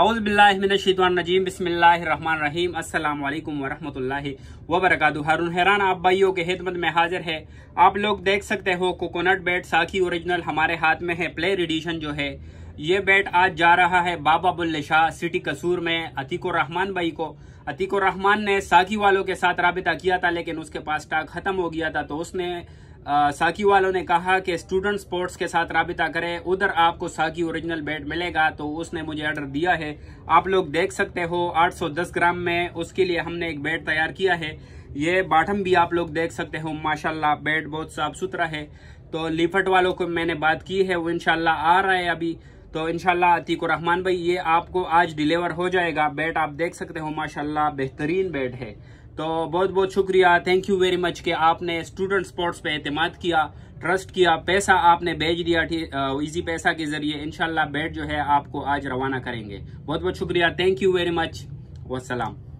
अवज़बिल्लाशवानजीम बसमीम अल्लाम वरहमल वबरक हारून हैरान आप भाइयों के खिदमत में हाजिर है आप लोग देख सकते हो कोकोनट बेट साखी ओरिजिनल हमारे हाथ में है प्लेयर एडिशन जो है ये बेट आज जा रहा है बाबा बुल्ले शाह सिटी कसूर में अतीकुर रहमान भाई को अतीकुर रहमान ने साखी वालों के साथ रबिता किया था लेकिन उसके पास स्टॉक खत्म हो गया था तो उसने साकी वालों ने कहा कि स्टूडेंट स्पोर्ट्स के साथ रबिता करें उधर आपको साकी ओरिजिनल बैट मिलेगा तो उसने मुझे ऑर्डर दिया है आप लोग देख सकते हो 810 ग्राम में उसके लिए हमने एक बैट तैयार किया है ये बाटम भी आप लोग देख सकते हो माशाल्लाह बेड बहुत साफ सुथरा है तो लिफट वालों को मैंने बात की है वो इनशाला आ रहा है अभी तो इनशाला अतीक रहमान भाई ये आपको आज डिलीवर हो जाएगा बेड आप देख सकते हो माशाल्लाह बेहतरीन बेड है तो बहुत बहुत शुक्रिया थैंक यू वेरी मच कि आपने स्टूडेंट स्पोर्ट्स पे अहतमाद किया ट्रस्ट किया पैसा आपने भेज दिया इजी पैसा के जरिए इनशाला बेड जो है आपको आज रवाना करेंगे बहुत बहुत शुक्रिया थैंक यू वेरी मच वसलाम